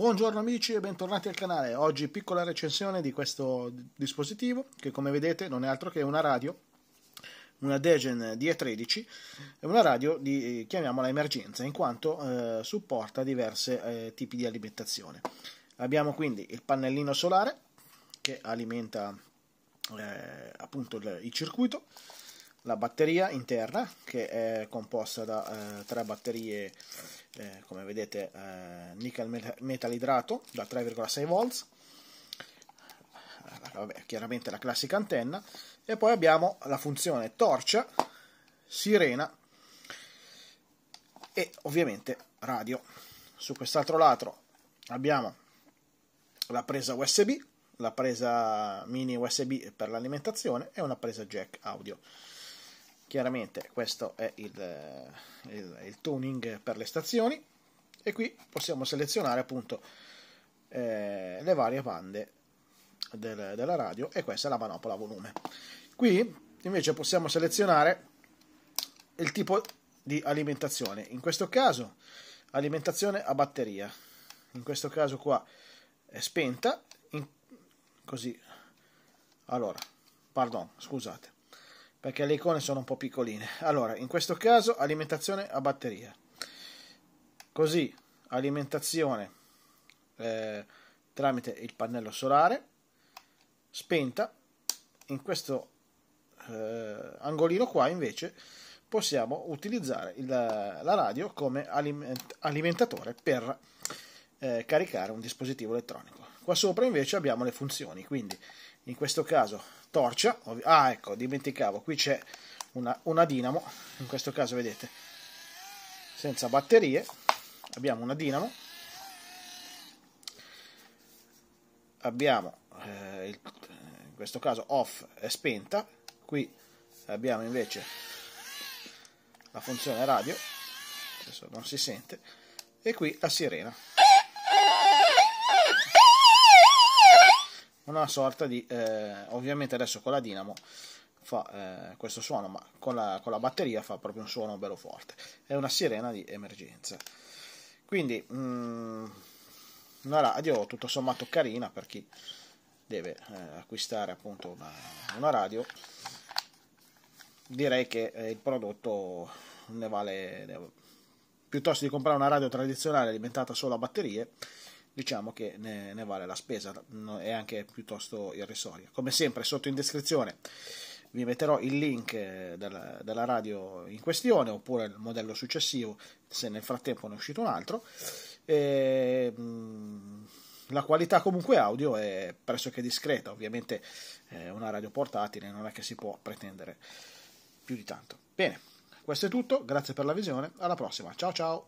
Buongiorno amici e bentornati al canale, oggi piccola recensione di questo dispositivo che come vedete non è altro che una radio, una Degen DE13, è una radio di, eh, chiamiamola emergenza in quanto eh, supporta diversi eh, tipi di alimentazione. Abbiamo quindi il pannellino solare che alimenta eh, appunto il, il, circuito, la batteria interna che è composta da eh, tre batterie eh, come vedete eh, nickel metal idrato da 3,6 volts Vabbè, chiaramente la classica antenna e poi abbiamo la funzione torcia sirena e ovviamente radio su quest'altro lato abbiamo la presa usb la presa mini usb per l'alimentazione e una presa jack audio chiaramente questo è il, eh, il, il, tuning per le stazioni e qui possiamo selezionare appunto eh, le varie bande del, della radio e questa è la manopola volume qui invece possiamo selezionare il tipo di alimentazione in questo caso alimentazione a batteria in questo caso qua è spenta in, così allora pardon scusate perché le icone sono un po' piccoline. Allora, in questo caso alimentazione a batteria. Così alimentazione eh, tramite il pannello solare spenta. In questo eh, angolino qua invece possiamo utilizzare il, la radio come aliment alimentatore per eh, caricare un dispositivo elettronico. Qua sopra invece abbiamo le funzioni, quindi in questo caso torcia, ah ecco, dimenticavo, qui c'è una, una dinamo, in questo caso vedete, senza batterie, abbiamo una dinamo, abbiamo eh, il, in questo caso off è spenta, qui abbiamo invece la funzione radio, adesso non si sente, e qui la sirena. una sorta di eh, ovviamente adesso con la dinamo fa eh, questo suono ma con la, con la, batteria fa proprio un suono bello forte è una sirena di emergenza quindi mh, mm, una radio tutto sommato carina per chi deve eh, acquistare appunto una, una, radio direi che eh, il prodotto ne vale ne, piuttosto di comprare una radio tradizionale alimentata solo a batterie diciamo che ne, ne vale la spesa, è anche piuttosto irrisoria. Come sempre, sotto in descrizione vi metterò il link eh, della, della, radio in questione oppure il modello successivo se nel frattempo ne è uscito un altro e, mm, la qualità comunque audio è pressoché discreta ovviamente è eh, una radio portatile non è che si può pretendere più di tanto bene questo è tutto grazie per la visione alla prossima ciao ciao